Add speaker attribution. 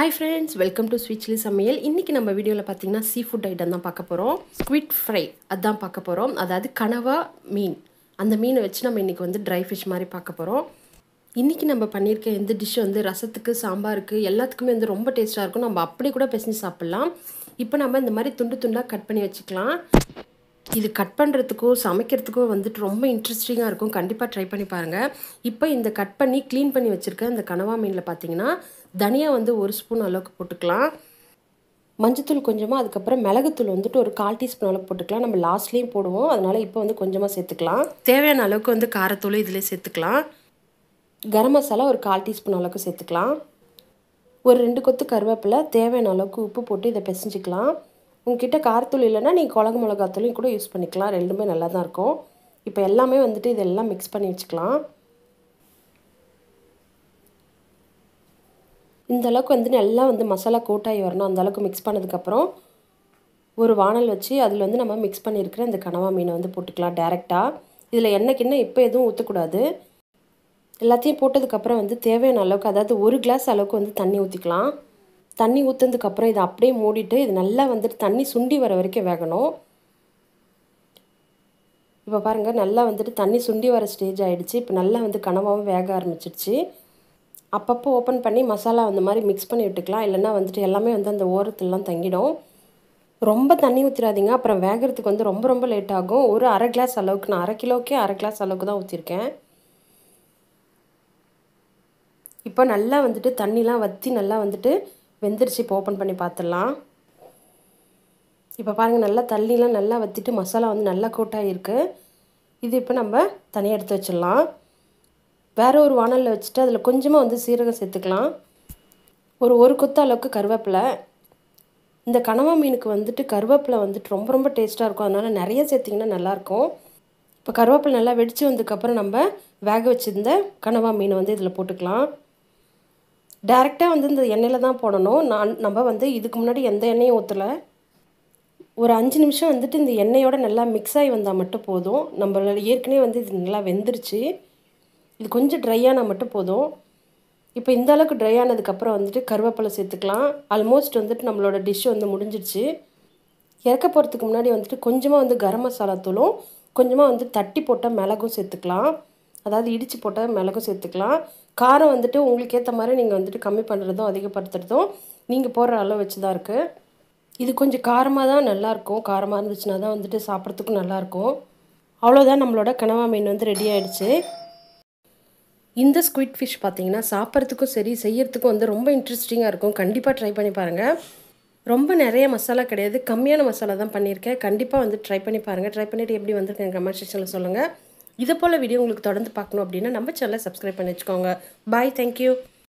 Speaker 1: hi friends welcome to sweetly சமையல் இன்றைக்கி நம்ம வீடியோவில் பார்த்தீங்கன்னா சீ ஃபுட் ஐட்டம் தான் பார்க்க போகிறோம் ஸ்குவிட் ஃப்ரை அதுதான் பார்க்க போகிறோம் அதாவது கனவா மீன் அந்த மீனை வச்சு நம்ம இன்றைக்கி வந்து ட்ரை ஃபிஷ் மாதிரி பார்க்க போகிறோம் இன்றைக்கி நம்ம பண்ணியிருக்க எந்த டிஷ் வந்து ரசத்துக்கு சாம்பாருக்கு எல்லாத்துக்குமே வந்து ரொம்ப டேஸ்ட்டாக இருக்கும் நம்ம அப்படி கூட பிசைஞ்சு சாப்பிட்லாம் இப்போ நம்ம இந்த மாதிரி துண்டு துண்டாக கட் பண்ணி வச்சுக்கலாம் இது கட் பண்ணுறதுக்கும் சமைக்கிறதுக்கும் வந்துட்டு ரொம்ப இன்ட்ரெஸ்டிங்காக இருக்கும் கண்டிப்பாக ட்ரை பண்ணி பாருங்கள் இப்போ இந்த கட் பண்ணி க்ளீன் பண்ணி வச்சுருக்க இந்த கனவா மீனில் பார்த்தீங்கன்னா தனியாக வந்து ஒரு ஸ்பூன் அளவுக்கு போட்டுக்கலாம் மஞ்சத்தூள் கொஞ்சமாக அதுக்கப்புறம் மிளகுத்தூள் வந்துட்டு ஒரு கால் டீஸ்பூன் அளவு போட்டுக்கலாம் நம்ம லாஸ்ட்லேயும் போடுவோம் அதனால் இப்போ வந்து கொஞ்சமாக சேர்த்துக்கலாம் தேவையான அளவுக்கு வந்து காரத்தூள் இதிலே சேர்த்துக்கலாம் கரம் மசாலா ஒரு கால் டீஸ்பூன் அளவுக்கு சேர்த்துக்கலாம் ஒரு ரெண்டு கொத்து கருவேப்பிலை தேவையான அளவுக்கு உப்பு போட்டு இதை பிசைஞ்சிக்கலாம் உங்ககிட்ட காரத்தூள் இல்லைன்னா நீங்கள் குழகு மிளகாத்தூளையும் கூட யூஸ் பண்ணிக்கலாம் ரெண்டுமே நல்லா தான் இருக்கும் இப்போ எல்லாமே வந்துட்டு இதெல்லாம் மிக்ஸ் பண்ணி வச்சுக்கலாம் இந்தளவுக்கு வந்து நல்லா வந்து மசாலா கூட்டாகி வரணும் அந்தளவுக்கு மிக்ஸ் பண்ணதுக்கப்புறம் ஒரு வானல் வச்சு அதில் வந்து நம்ம மிக்ஸ் பண்ணியிருக்கிற இந்த கனவா மீனை வந்து போட்டுக்கலாம் டேரெக்டாக இதில் எண்ணெய் இப்போ எதுவும் ஊற்றக்கூடாது எல்லாத்தையும் போட்டதுக்கப்புறம் வந்து தேவையான அளவுக்கு அதாவது ஒரு கிளாஸ் அளவுக்கு வந்து தண்ணி ஊற்றிக்கலாம் தண்ணி ஊற்றுனதுக்கப்புறம் இதை அப்படியே மூடிட்டு இது நல்லா வந்துட்டு தண்ணி சுண்டி வர வரைக்கும் வேகணும் இப்போ பாருங்கள் நல்லா வந்துட்டு தண்ணி சுண்டி வர ஸ்டேஜ் ஆகிடுச்சு இப்போ நல்லா வந்து கனவாகவும் வேக ஆரம்பிச்சிடுச்சு அப்பப்போ ஓப்பன் பண்ணி மசாலா அந்த மாதிரி மிக்ஸ் பண்ணி விட்டுக்கலாம் இல்லைன்னா வந்துட்டு எல்லாமே வந்து அந்த ஓரத்துலலாம் தங்கிடும் ரொம்ப தண்ணி ஊற்றிடாதீங்க அப்புறம் வேகிறதுக்கு வந்து ரொம்ப ரொம்ப லேட் ஆகும் ஒரு அரை கிளாஸ் அளவுக்கு நான் அரை கிலோக்கே அரை கிளாஸ் அளவுக்கு தான் ஊற்றிருக்கேன் இப்போ நல்லா வந்துட்டு தண்ணிலாம் வற்றி நல்லா வந்துட்டு வெந்துருச்சு இப்போ ஓப்பன் பண்ணி பார்த்துடலாம் இப்போ பாருங்கள் நல்லா தண்ணிலாம் நல்லா வற்றிட்டு மசாலா வந்து நல்லா கூட்டாக இருக்குது இது இப்போ நம்ம தனியாக எடுத்து வச்சிடலாம் வேறு ஒரு வானலில் வச்சுட்டு அதில் கொஞ்சமாக வந்து சீரகம் சேர்த்துக்கலாம் ஒரு ஒரு கொத்து அளவுக்கு கருவேப்பிலை இந்த கனவா மீனுக்கு வந்துட்டு கருவேப்பிலை வந்துட்டு ரொம்ப ரொம்ப டேஸ்ட்டாக இருக்கும் அதனால் நிறைய சேர்த்திங்கன்னா நல்லாயிருக்கும் இப்போ கருவேப்பிலை நல்லா வெடித்து வந்ததுக்கப்புறம் நம்ம வேக வச்சுருந்த கனவா மீனை வந்து இதில் போட்டுக்கலாம் டேரெக்டாக வந்து இந்த எண்ணெயில் தான் போடணும் நான் நம்ம வந்து இதுக்கு முன்னாடி எந்த எண்ணெயும் ஊற்றலை ஒரு அஞ்சு நிமிஷம் வந்துட்டு இந்த எண்ணெயோடு நல்லா மிக்ஸ் ஆகி வந்தால் மட்டும் போதும் நம்மளால் ஏற்கனவே வந்து இது நல்லா வெந்துருச்சு இது கொஞ்சம் ஆனால் மட்டும் போதும் இப்போ இந்த அளவுக்கு ட்ரை ஆனதுக்கப்புறம் வந்துட்டு கருவேப்பிலை சேர்த்துக்கலாம் ஆல்மோஸ்ட் வந்துட்டு நம்மளோட டிஷ் வந்து முடிஞ்சிடுச்சு இறக்க போகிறதுக்கு முன்னாடி வந்துட்டு கொஞ்சமாக வந்து கரம் மசாலா தூளும் கொஞ்சமாக வந்து தட்டி போட்ட மிளகும் சேர்த்துக்கலாம் அதாவது இடித்து போட்ட மிளகும் சேர்த்துக்கலாம் காரம் வந்துட்டு உங்களுக்கு ஏற்ற மாதிரி நீங்கள் வந்துட்டு கம்மி பண்ணுறதும் அதிகப்படுத்துகிறதும் நீங்கள் போடுற அளவு வச்சு தான் இருக்குது இது கொஞ்சம் காரமாக தான் நல்லாயிருக்கும் காரமாக இருந்துச்சுன்னா தான் வந்துட்டு சாப்பிட்றதுக்கும் நல்லாயிருக்கும் அவ்வளோதான் நம்மளோட கனவா மீன் வந்து ரெடி ஆகிடுச்சு இந்த ஸ்குவிட் ஃபிஷ் பார்த்திங்கன்னா சாப்பிட்றதுக்கும் சரி செய்யறதுக்கும் வந்து ரொம்ப இன்ட்ரெஸ்டிங்காக இருக்கும் கண்டிப்பாக ட்ரை பண்ணி பாருங்கள் ரொம்ப நிறைய மசாலா கிடையாது கம்மியான மசாலா தான் பண்ணியிருக்கேன் கண்டிப்பாக வந்து ட்ரை பண்ணி பாருங்கள் ட்ரை பண்ணிவிட்டு எப்படி வந்திருக்கேன் கமெண்ட் செக்ஷனில் சொல்லுங்கள் இதை போல் வீடியோ உங்களுக்கு தொடர்ந்து பார்க்கணும் அப்படின்னா நம்ம சேனலை சப்ஸ்கிரைப் பண்ணி வச்சுக்கோங்க பாய் தேங்க்யூ